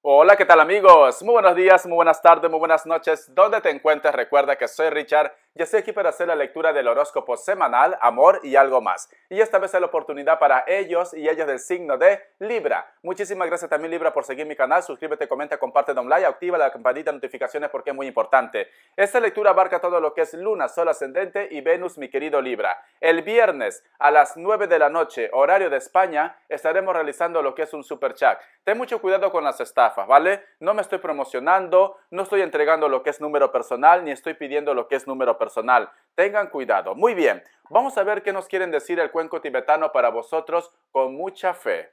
Hola, ¿qué tal amigos? Muy buenos días, muy buenas tardes, muy buenas noches. Donde te encuentres, recuerda que soy Richard ya estoy aquí para hacer la lectura del horóscopo semanal, amor y algo más. Y esta vez es la oportunidad para ellos y ellas del signo de Libra. Muchísimas gracias también Libra por seguir mi canal. Suscríbete, comenta, comparte, da un like, activa la campanita de notificaciones porque es muy importante. Esta lectura abarca todo lo que es Luna, Sol ascendente y Venus, mi querido Libra. El viernes a las 9 de la noche, horario de España, estaremos realizando lo que es un super chat. Ten mucho cuidado con las estafas, ¿vale? No me estoy promocionando, no estoy entregando lo que es número personal, ni estoy pidiendo lo que es número personal. Tengan cuidado. Muy bien, vamos a ver qué nos quieren decir el cuenco tibetano para vosotros con mucha fe.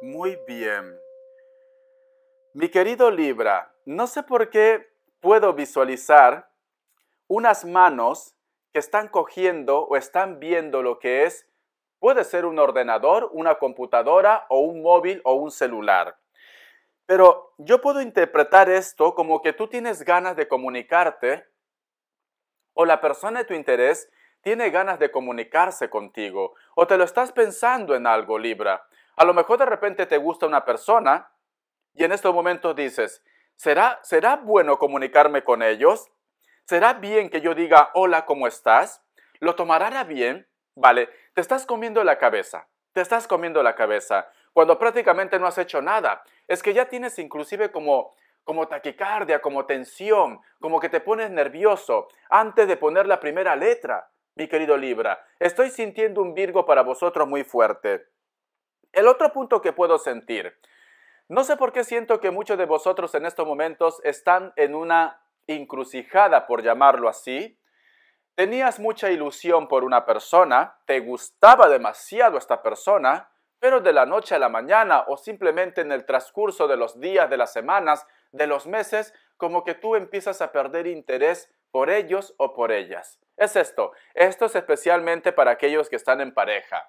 Muy bien. Mi querido Libra, no sé por qué puedo visualizar unas manos que están cogiendo o están viendo lo que es, puede ser un ordenador, una computadora o un móvil o un celular. Pero yo puedo interpretar esto como que tú tienes ganas de comunicarte o la persona de tu interés tiene ganas de comunicarse contigo o te lo estás pensando en algo, Libra. A lo mejor de repente te gusta una persona y en estos momentos dices, ¿será, será bueno comunicarme con ellos? ¿Será bien que yo diga hola, ¿cómo estás? ¿Lo tomará bien? Vale, te estás comiendo la cabeza, te estás comiendo la cabeza cuando prácticamente no has hecho nada. Es que ya tienes inclusive como como taquicardia, como tensión, como que te pones nervioso antes de poner la primera letra. Mi querido Libra, estoy sintiendo un Virgo para vosotros muy fuerte. El otro punto que puedo sentir, no sé por qué siento que muchos de vosotros en estos momentos están en una encrucijada, por llamarlo así, tenías mucha ilusión por una persona, te gustaba demasiado esta persona, pero de la noche a la mañana o simplemente en el transcurso de los días, de las semanas, de los meses, como que tú empiezas a perder interés por ellos o por ellas. Es esto, esto es especialmente para aquellos que están en pareja.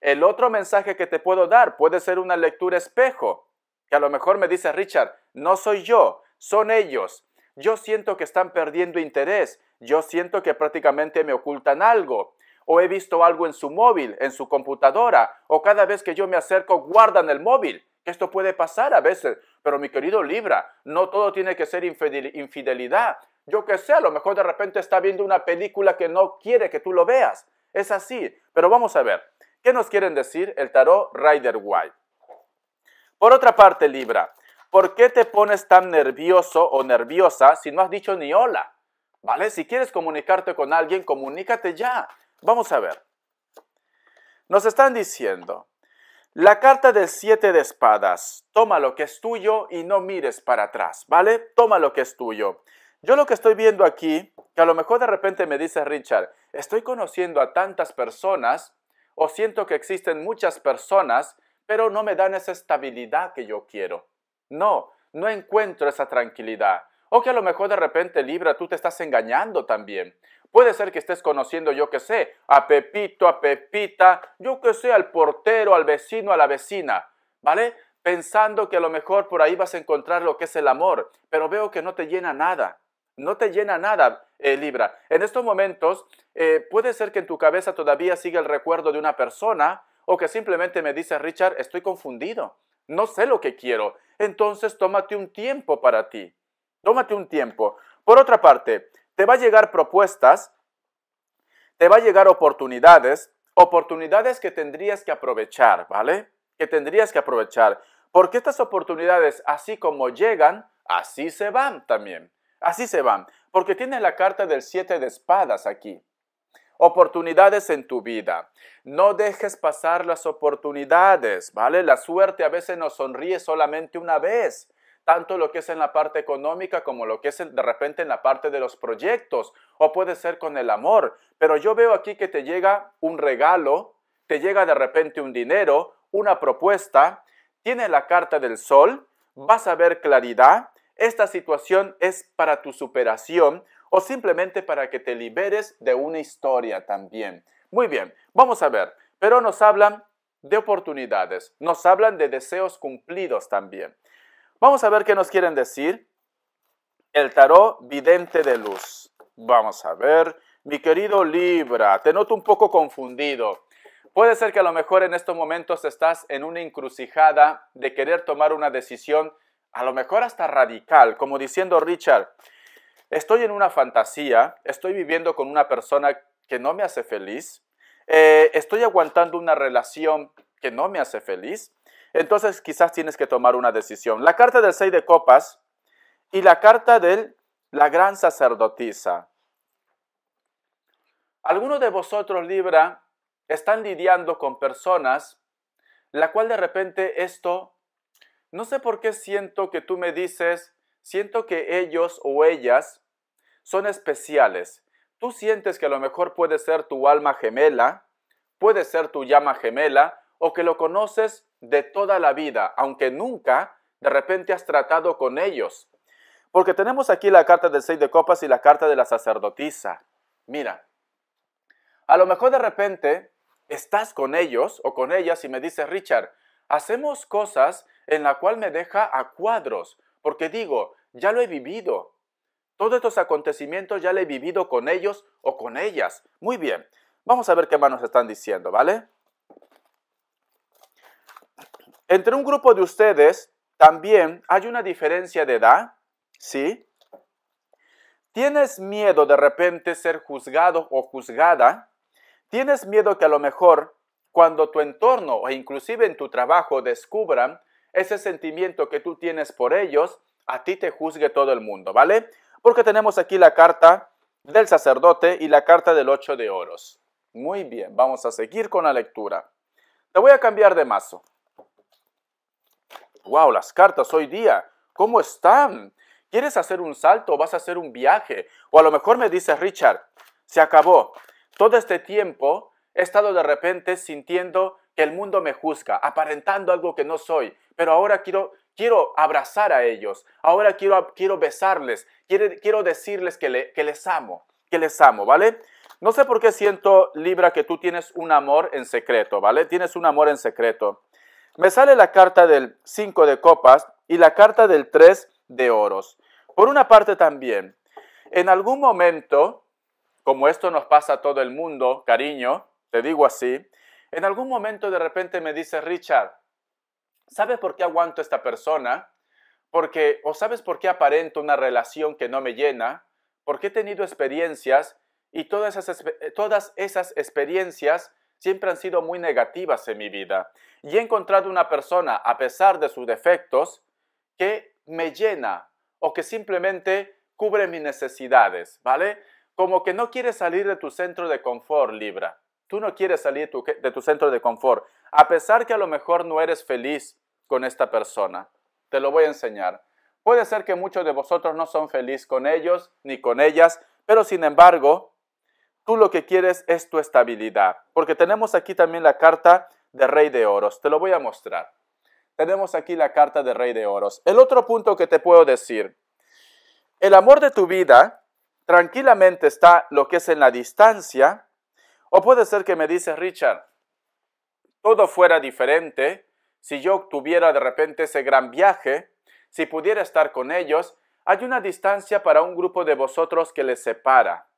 El otro mensaje que te puedo dar puede ser una lectura espejo, que a lo mejor me dice Richard, no soy yo, son ellos, yo siento que están perdiendo interés, yo siento que prácticamente me ocultan algo, o he visto algo en su móvil, en su computadora, o cada vez que yo me acerco guardan el móvil. Esto puede pasar a veces, pero mi querido Libra, no todo tiene que ser infidelidad. Yo que sé, a lo mejor de repente está viendo una película que no quiere que tú lo veas. Es así, pero vamos a ver, ¿qué nos quieren decir el tarot Rider White? Por otra parte, Libra, ¿Por qué te pones tan nervioso o nerviosa si no has dicho ni hola? ¿Vale? Si quieres comunicarte con alguien, comunícate ya. Vamos a ver. Nos están diciendo, la carta de siete de espadas, toma lo que es tuyo y no mires para atrás, ¿vale? Toma lo que es tuyo. Yo lo que estoy viendo aquí, que a lo mejor de repente me dice Richard, estoy conociendo a tantas personas o siento que existen muchas personas, pero no me dan esa estabilidad que yo quiero. No, no encuentro esa tranquilidad. O que a lo mejor de repente, Libra, tú te estás engañando también. Puede ser que estés conociendo, yo qué sé, a Pepito, a Pepita, yo qué sé, al portero, al vecino, a la vecina, ¿vale? Pensando que a lo mejor por ahí vas a encontrar lo que es el amor, pero veo que no te llena nada. No te llena nada, eh, Libra. En estos momentos, eh, puede ser que en tu cabeza todavía siga el recuerdo de una persona o que simplemente me dices, Richard, estoy confundido, no sé lo que quiero entonces tómate un tiempo para ti. Tómate un tiempo. Por otra parte, te va a llegar propuestas, te va a llegar oportunidades, oportunidades que tendrías que aprovechar, ¿vale? Que tendrías que aprovechar. Porque estas oportunidades, así como llegan, así se van también. Así se van. Porque tiene la carta del siete de espadas aquí oportunidades en tu vida. No dejes pasar las oportunidades, ¿vale? La suerte a veces nos sonríe solamente una vez, tanto lo que es en la parte económica como lo que es de repente en la parte de los proyectos, o puede ser con el amor. Pero yo veo aquí que te llega un regalo, te llega de repente un dinero, una propuesta, tiene la carta del sol, vas a ver claridad, esta situación es para tu superación o simplemente para que te liberes de una historia también. Muy bien, vamos a ver, pero nos hablan de oportunidades, nos hablan de deseos cumplidos también. Vamos a ver qué nos quieren decir. El tarot vidente de luz. Vamos a ver. Mi querido Libra, te noto un poco confundido. Puede ser que a lo mejor en estos momentos estás en una encrucijada de querer tomar una decisión a lo mejor hasta radical, como diciendo Richard, estoy en una fantasía, estoy viviendo con una persona que no me hace feliz, eh, estoy aguantando una relación que no me hace feliz, entonces quizás tienes que tomar una decisión. La carta del seis de copas y la carta de la gran sacerdotisa. Algunos de vosotros, Libra, están lidiando con personas la cual de repente esto no sé por qué siento que tú me dices, siento que ellos o ellas son especiales. Tú sientes que a lo mejor puede ser tu alma gemela, puede ser tu llama gemela, o que lo conoces de toda la vida, aunque nunca de repente has tratado con ellos. Porque tenemos aquí la carta del seis de copas y la carta de la sacerdotisa. Mira, a lo mejor de repente estás con ellos o con ellas y me dices, Richard, hacemos cosas en la cual me deja a cuadros, porque digo, ya lo he vivido. Todos estos acontecimientos ya lo he vivido con ellos o con ellas. Muy bien, vamos a ver qué más nos están diciendo, ¿vale? Entre un grupo de ustedes también hay una diferencia de edad, ¿sí? ¿Tienes miedo de repente ser juzgado o juzgada? ¿Tienes miedo que a lo mejor cuando tu entorno o inclusive en tu trabajo descubran ese sentimiento que tú tienes por ellos, a ti te juzgue todo el mundo, ¿vale? Porque tenemos aquí la carta del sacerdote y la carta del ocho de oros. Muy bien, vamos a seguir con la lectura. Te voy a cambiar de mazo. Wow, las cartas hoy día, ¿cómo están? ¿Quieres hacer un salto o vas a hacer un viaje? O a lo mejor me dices, Richard, se acabó. Todo este tiempo he estado de repente sintiendo que el mundo me juzga, aparentando algo que no soy, pero ahora quiero, quiero abrazar a ellos, ahora quiero, quiero besarles, quiero, quiero decirles que, que les amo, que les amo, ¿vale? No sé por qué siento, Libra, que tú tienes un amor en secreto, ¿vale? Tienes un amor en secreto. Me sale la carta del 5 de copas y la carta del 3 de oros. Por una parte también, en algún momento, como esto nos pasa a todo el mundo, cariño, te digo así, en algún momento de repente me dice, Richard, ¿Sabes por qué aguanto a esta persona? Porque, o sabes por qué aparento una relación que no me llena, porque he tenido experiencias y eh, todas esas, experiencias siempre han sido muy negativas en mi vida. Y he encontrado una persona, a pesar de sus defectos, que me llena o que simplemente cubre mis necesidades, ¿vale? Como que no quieres salir de tu centro de confort, Libra. Tú no quieres salir de tu centro de confort a pesar que a lo mejor no eres feliz con esta persona. Te lo voy a enseñar. Puede ser que muchos de vosotros no son feliz con ellos ni con ellas, pero sin embargo, tú lo que quieres es tu estabilidad. Porque tenemos aquí también la carta de Rey de Oros. Te lo voy a mostrar. Tenemos aquí la carta de Rey de Oros. El otro punto que te puedo decir, el amor de tu vida tranquilamente está lo que es en la distancia. O puede ser que me dices, Richard, todo fuera diferente si yo tuviera de repente ese gran viaje, si pudiera estar con ellos. Hay una distancia para un grupo de vosotros que les separa.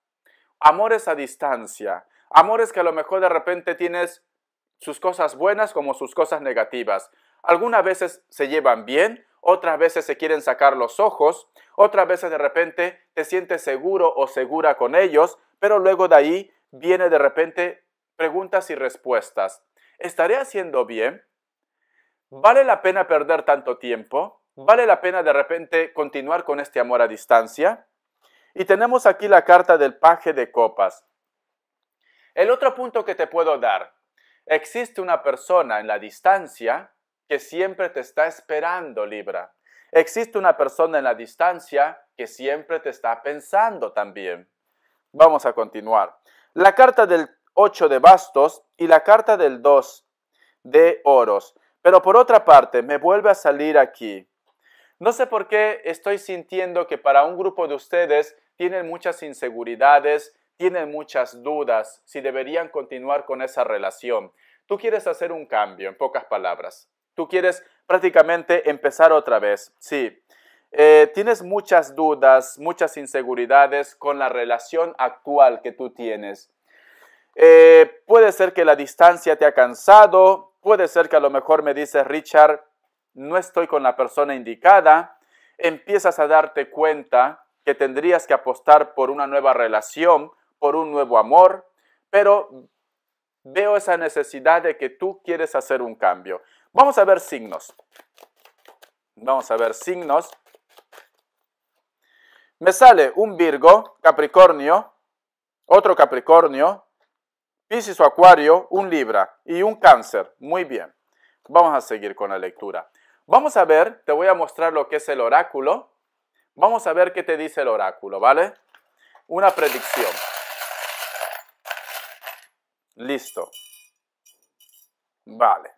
Amores a distancia. Amores que a lo mejor de repente tienes sus cosas buenas como sus cosas negativas. Algunas veces se llevan bien, otras veces se quieren sacar los ojos, otras veces de repente te sientes seguro o segura con ellos, pero luego de ahí viene de repente preguntas y respuestas. ¿Estaré haciendo bien? ¿Vale la pena perder tanto tiempo? ¿Vale la pena de repente continuar con este amor a distancia? Y tenemos aquí la carta del paje de copas. El otro punto que te puedo dar, existe una persona en la distancia que siempre te está esperando, Libra. Existe una persona en la distancia que siempre te está pensando también. Vamos a continuar. La carta del 8 de bastos y la carta del 2 de oros. Pero por otra parte, me vuelve a salir aquí. No sé por qué estoy sintiendo que para un grupo de ustedes tienen muchas inseguridades, tienen muchas dudas si deberían continuar con esa relación. Tú quieres hacer un cambio, en pocas palabras. Tú quieres prácticamente empezar otra vez. Sí, eh, tienes muchas dudas, muchas inseguridades con la relación actual que tú tienes. Eh, puede ser que la distancia te ha cansado, puede ser que a lo mejor me dices, Richard, no estoy con la persona indicada, empiezas a darte cuenta que tendrías que apostar por una nueva relación, por un nuevo amor, pero veo esa necesidad de que tú quieres hacer un cambio. Vamos a ver signos. Vamos a ver signos. Me sale un Virgo, Capricornio, otro Capricornio, Piscis o Acuario, un Libra y un Cáncer. Muy bien. Vamos a seguir con la lectura. Vamos a ver, te voy a mostrar lo que es el oráculo. Vamos a ver qué te dice el oráculo, ¿vale? Una predicción. Listo. Vale.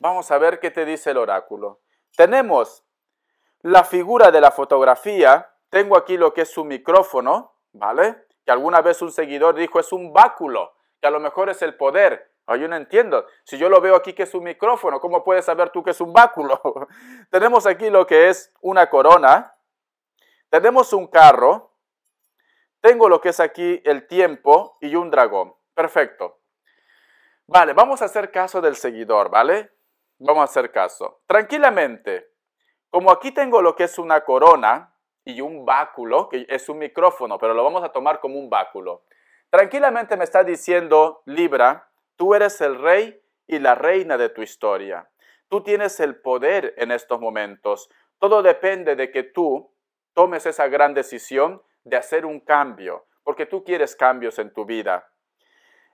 Vamos a ver qué te dice el oráculo. Tenemos la figura de la fotografía. Tengo aquí lo que es su micrófono, ¿vale? Que alguna vez un seguidor dijo es un báculo que a lo mejor es el poder. Ah, yo no entiendo. Si yo lo veo aquí que es un micrófono, ¿cómo puedes saber tú que es un báculo? tenemos aquí lo que es una corona, tenemos un carro, tengo lo que es aquí el tiempo y un dragón. Perfecto. Vale, vamos a hacer caso del seguidor, ¿vale? Vamos a hacer caso. Tranquilamente, como aquí tengo lo que es una corona y un báculo, que es un micrófono, pero lo vamos a tomar como un báculo. Tranquilamente me está diciendo, Libra, tú eres el rey y la reina de tu historia. Tú tienes el poder en estos momentos. Todo depende de que tú tomes esa gran decisión de hacer un cambio, porque tú quieres cambios en tu vida.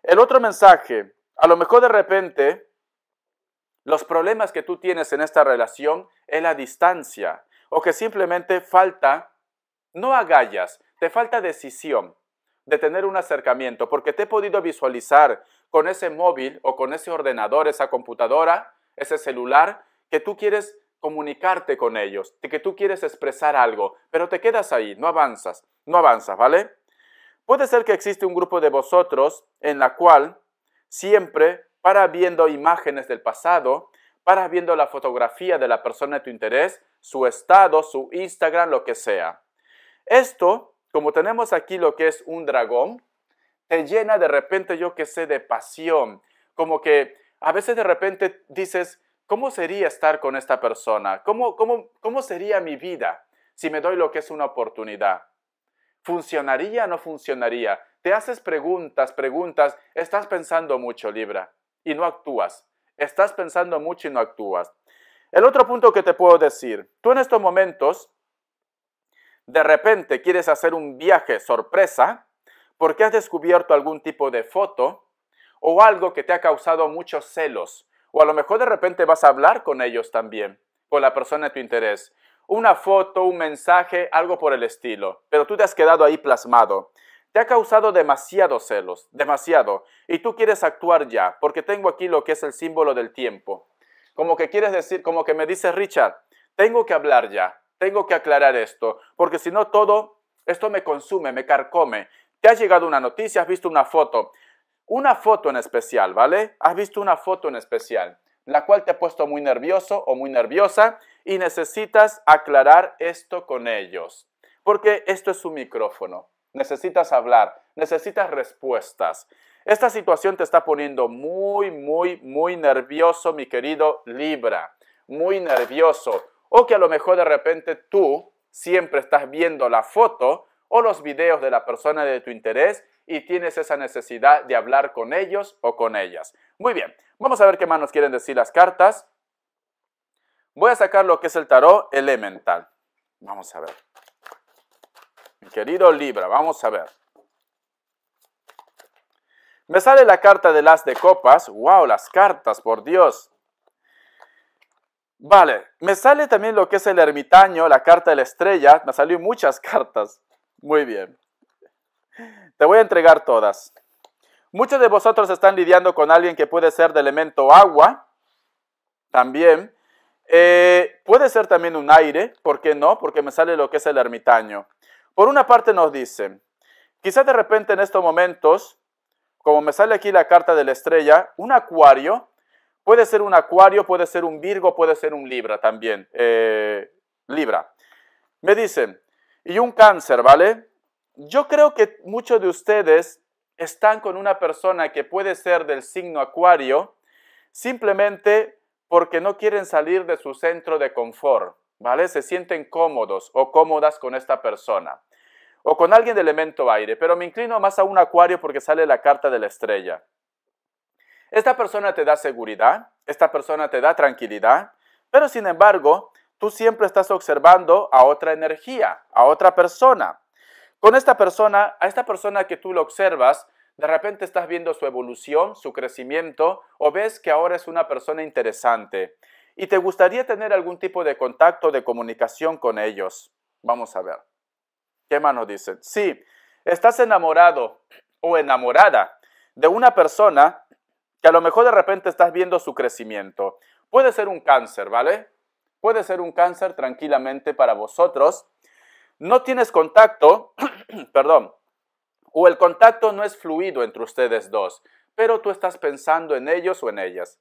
El otro mensaje, a lo mejor de repente, los problemas que tú tienes en esta relación es la distancia, o que simplemente falta, no agallas, te falta decisión de tener un acercamiento, porque te he podido visualizar con ese móvil o con ese ordenador, esa computadora, ese celular, que tú quieres comunicarte con ellos, que tú quieres expresar algo, pero te quedas ahí, no avanzas, no avanzas, ¿vale? Puede ser que existe un grupo de vosotros en la cual siempre para viendo imágenes del pasado, para viendo la fotografía de la persona de tu interés, su estado, su Instagram, lo que sea. Esto como tenemos aquí lo que es un dragón, te llena de repente, yo que sé, de pasión. Como que a veces de repente dices, ¿cómo sería estar con esta persona? ¿Cómo, cómo, cómo sería mi vida si me doy lo que es una oportunidad? ¿Funcionaría o no funcionaría? Te haces preguntas, preguntas, estás pensando mucho, Libra, y no actúas. Estás pensando mucho y no actúas. El otro punto que te puedo decir, tú en estos momentos de repente quieres hacer un viaje sorpresa porque has descubierto algún tipo de foto o algo que te ha causado muchos celos. O a lo mejor de repente vas a hablar con ellos también, con la persona de tu interés. Una foto, un mensaje, algo por el estilo. Pero tú te has quedado ahí plasmado. Te ha causado demasiados celos, demasiado. Y tú quieres actuar ya, porque tengo aquí lo que es el símbolo del tiempo. Como que quieres decir, como que me dices, Richard, tengo que hablar ya. Tengo que aclarar esto, porque si no todo esto me consume, me carcome. Te ha llegado una noticia, has visto una foto, una foto en especial, ¿vale? Has visto una foto en especial, la cual te ha puesto muy nervioso o muy nerviosa y necesitas aclarar esto con ellos, porque esto es un micrófono. Necesitas hablar, necesitas respuestas. Esta situación te está poniendo muy, muy, muy nervioso, mi querido Libra. Muy nervioso. O que a lo mejor de repente tú siempre estás viendo la foto o los videos de la persona de tu interés y tienes esa necesidad de hablar con ellos o con ellas. Muy bien, vamos a ver qué más nos quieren decir las cartas. Voy a sacar lo que es el tarot elemental. Vamos a ver. Mi querido Libra, vamos a ver. Me sale la carta de las de copas. ¡Wow! Las cartas, por Dios. Vale, me sale también lo que es el ermitaño, la carta de la estrella. Me salieron muchas cartas. Muy bien. Te voy a entregar todas. Muchos de vosotros están lidiando con alguien que puede ser de elemento agua, también. Eh, puede ser también un aire, ¿por qué no? Porque me sale lo que es el ermitaño. Por una parte nos dice, quizás de repente en estos momentos, como me sale aquí la carta de la estrella, un acuario Puede ser un acuario, puede ser un Virgo, puede ser un Libra también. Eh, libra. Me dicen, y un cáncer, ¿vale? Yo creo que muchos de ustedes están con una persona que puede ser del signo acuario simplemente porque no quieren salir de su centro de confort, ¿vale? Se sienten cómodos o cómodas con esta persona o con alguien de elemento aire, pero me inclino más a un acuario porque sale la carta de la estrella. Esta persona te da seguridad, esta persona te da tranquilidad, pero sin embargo, tú siempre estás observando a otra energía, a otra persona. Con esta persona, a esta persona que tú lo observas, de repente estás viendo su evolución, su crecimiento, o ves que ahora es una persona interesante y te gustaría tener algún tipo de contacto, de comunicación con ellos. Vamos a ver. ¿Qué mano nos dicen? Sí, estás enamorado o enamorada de una persona que a lo mejor de repente estás viendo su crecimiento. Puede ser un cáncer, ¿vale? Puede ser un cáncer tranquilamente para vosotros. No tienes contacto, perdón, o el contacto no es fluido entre ustedes dos, pero tú estás pensando en ellos o en ellas.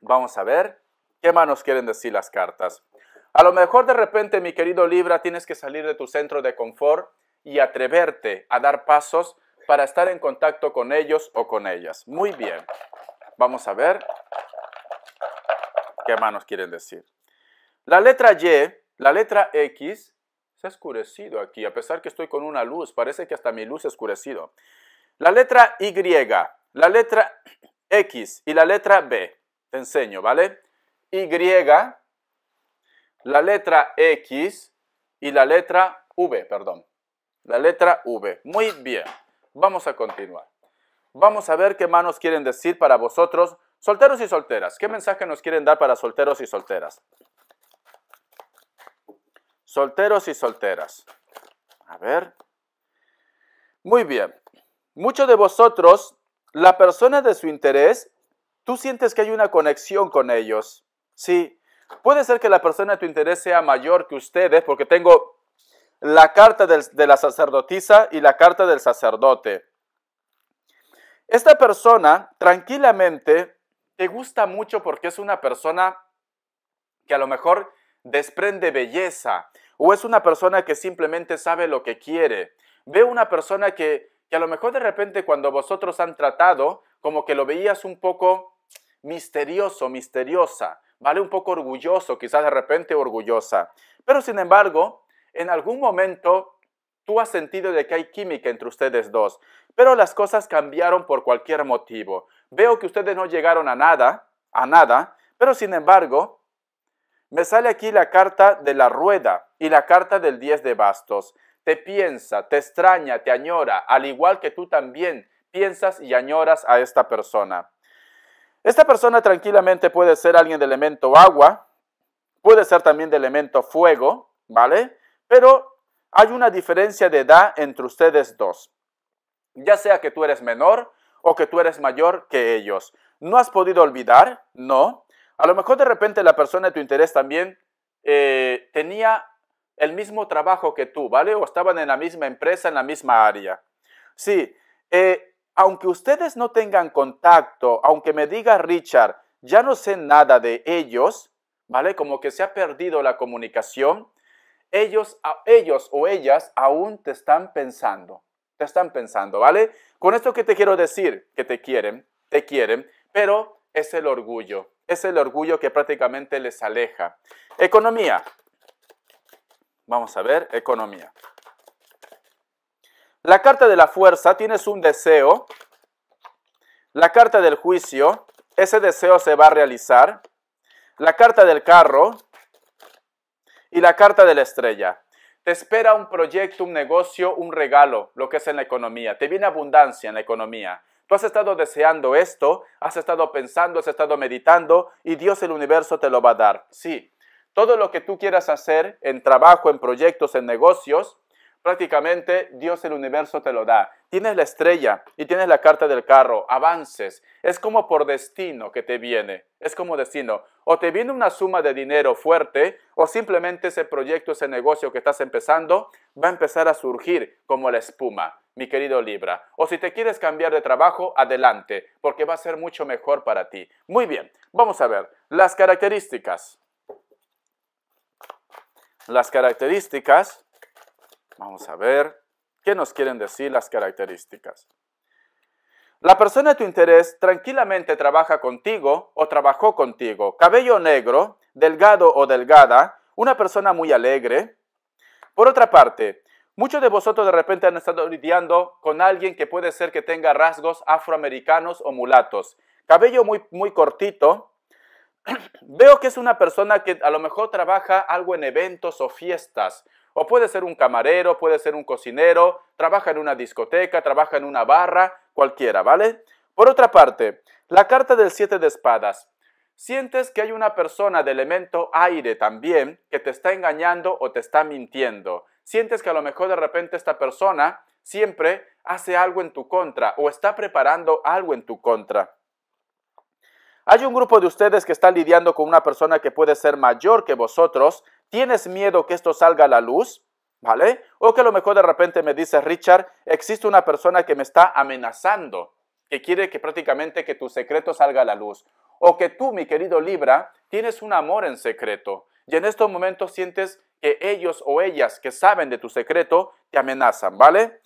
Vamos a ver qué manos quieren decir las cartas. A lo mejor de repente, mi querido Libra, tienes que salir de tu centro de confort y atreverte a dar pasos para estar en contacto con ellos o con ellas. Muy bien, vamos a ver qué manos quieren decir. La letra Y, la letra X, se ha oscurecido aquí, a pesar que estoy con una luz, parece que hasta mi luz se ha oscurecido. La letra Y, la letra X y la letra B, te enseño, ¿vale? Y, la letra X y la letra V, perdón. La letra V. Muy bien. Vamos a continuar. Vamos a ver qué manos quieren decir para vosotros, solteros y solteras. ¿Qué mensaje nos quieren dar para solteros y solteras? Solteros y solteras. A ver. Muy bien. Muchos de vosotros, la persona de su interés, tú sientes que hay una conexión con ellos. Sí. Puede ser que la persona de tu interés sea mayor que ustedes, porque tengo la carta de la sacerdotisa y la carta del sacerdote. Esta persona tranquilamente te gusta mucho porque es una persona que a lo mejor desprende belleza o es una persona que simplemente sabe lo que quiere. Ve una persona que, que a lo mejor de repente cuando vosotros han tratado, como que lo veías un poco misterioso, misteriosa, ¿vale? Un poco orgulloso, quizás de repente orgullosa. Pero sin embargo, en algún momento tú has sentido de que hay química entre ustedes dos, pero las cosas cambiaron por cualquier motivo. Veo que ustedes no llegaron a nada, a nada, pero sin embargo, me sale aquí la carta de la rueda y la carta del 10 de bastos. Te piensa, te extraña, te añora, al igual que tú también piensas y añoras a esta persona. Esta persona tranquilamente puede ser alguien de elemento agua, puede ser también de elemento fuego, ¿vale? Pero hay una diferencia de edad entre ustedes dos. Ya sea que tú eres menor o que tú eres mayor que ellos. ¿No has podido olvidar? No. A lo mejor de repente la persona de tu interés también eh, tenía el mismo trabajo que tú, ¿vale? O estaban en la misma empresa, en la misma área. Sí, eh, aunque ustedes no tengan contacto, aunque me diga Richard, ya no sé nada de ellos, ¿vale? Como que se ha perdido la comunicación, ellos, ellos o ellas aún te están pensando. Te están pensando, ¿vale? Con esto que te quiero decir, que te quieren, te quieren, pero es el orgullo. Es el orgullo que prácticamente les aleja. Economía. Vamos a ver, economía. La carta de la fuerza, tienes un deseo. La carta del juicio, ese deseo se va a realizar. La carta del carro, y la carta de la estrella. Te espera un proyecto, un negocio, un regalo, lo que es en la economía. Te viene abundancia en la economía. Tú has estado deseando esto, has estado pensando, has estado meditando y Dios el universo te lo va a dar. Sí, todo lo que tú quieras hacer en trabajo, en proyectos, en negocios, prácticamente Dios el universo te lo da. Tienes la estrella y tienes la carta del carro, avances. Es como por destino que te viene, es como destino o te viene una suma de dinero fuerte, o simplemente ese proyecto, ese negocio que estás empezando, va a empezar a surgir como la espuma, mi querido Libra. O si te quieres cambiar de trabajo, adelante, porque va a ser mucho mejor para ti. Muy bien, vamos a ver las características. Las características, vamos a ver, ¿qué nos quieren decir las características? La persona de tu interés tranquilamente trabaja contigo o trabajó contigo. Cabello negro, delgado o delgada, una persona muy alegre. Por otra parte, muchos de vosotros de repente han estado lidiando con alguien que puede ser que tenga rasgos afroamericanos o mulatos. Cabello muy, muy cortito. Veo que es una persona que a lo mejor trabaja algo en eventos o fiestas. O puede ser un camarero, puede ser un cocinero, trabaja en una discoteca, trabaja en una barra, cualquiera, ¿vale? Por otra parte, la carta del siete de espadas. Sientes que hay una persona de elemento aire también que te está engañando o te está mintiendo. Sientes que a lo mejor de repente esta persona siempre hace algo en tu contra o está preparando algo en tu contra. Hay un grupo de ustedes que está lidiando con una persona que puede ser mayor que vosotros. ¿Tienes miedo que esto salga a la luz? ¿Vale? O que a lo mejor de repente me dice, Richard, existe una persona que me está amenazando, que quiere que prácticamente que tu secreto salga a la luz. O que tú, mi querido Libra, tienes un amor en secreto y en estos momentos sientes que ellos o ellas que saben de tu secreto te amenazan, ¿vale?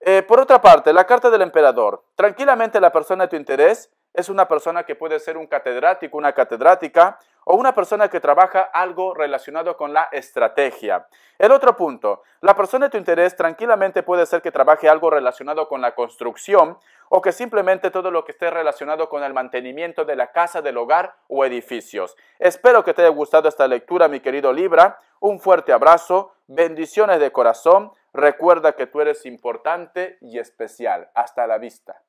Eh, por otra parte, la carta del emperador. Tranquilamente la persona de tu interés es una persona que puede ser un catedrático, una catedrática, o una persona que trabaja algo relacionado con la estrategia. El otro punto, la persona de tu interés tranquilamente puede ser que trabaje algo relacionado con la construcción o que simplemente todo lo que esté relacionado con el mantenimiento de la casa, del hogar o edificios. Espero que te haya gustado esta lectura, mi querido Libra. Un fuerte abrazo, bendiciones de corazón. Recuerda que tú eres importante y especial. Hasta la vista.